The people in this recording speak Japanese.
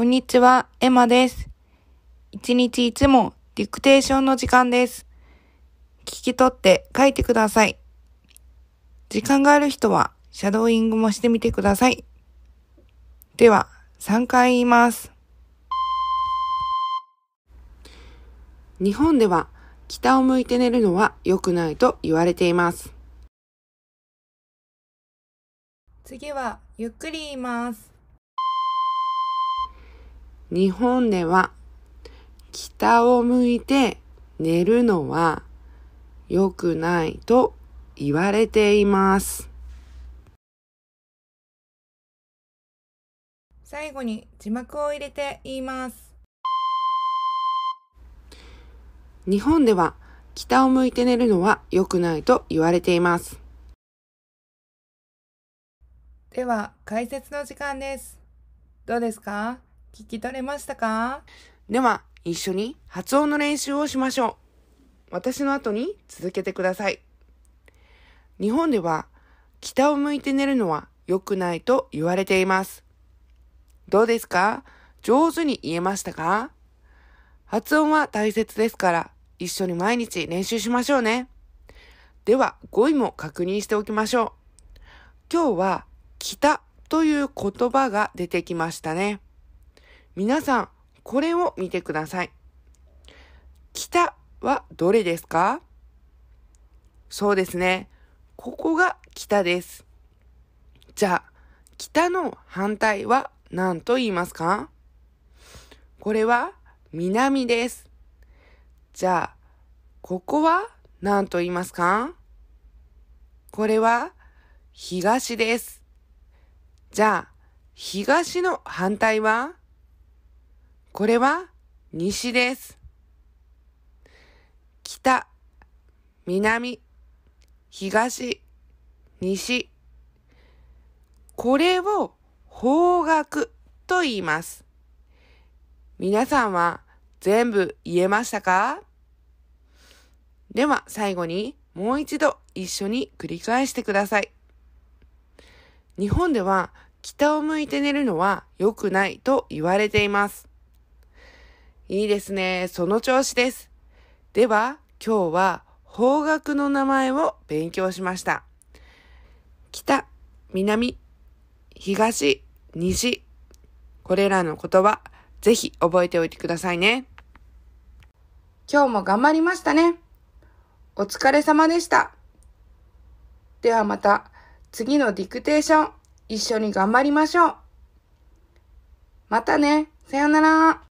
こんにちは、エマです。一日いつもディクテーションの時間です。聞き取って書いてください。時間がある人はシャドーイングもしてみてください。では、3回言います。日本では北を向いて寝るのは良くないと言われています。次はゆっくり言います。日本では北を向いて寝るのは良くないと言われています。最後に字幕を入れて言います。日本では北を向いて寝るのは良くないと言われています。では解説の時間です。どうですか聞き取れましたかでは、一緒に発音の練習をしましょう。私の後に続けてください。日本では、北を向いて寝るのは良くないと言われています。どうですか上手に言えましたか発音は大切ですから、一緒に毎日練習しましょうね。では、5位も確認しておきましょう。今日は、北という言葉が出てきましたね。皆さん、これを見てください。北はどれですかそうですね。ここが北です。じゃあ、北の反対は何と言いますかこれは南です。じゃあ、ここは何と言いますかこれは東です。じゃあ、東の反対はこれは西です。北、南、東、西。これを方角と言います。皆さんは全部言えましたかでは最後にもう一度一緒に繰り返してください。日本では北を向いて寝るのは良くないと言われています。いいですね。その調子です。では、今日は方角の名前を勉強しました。北、南、東、西。これらの言葉、ぜひ覚えておいてくださいね。今日も頑張りましたね。お疲れ様でした。ではまた次のディクテーション一緒に頑張りましょう。またね。さよなら。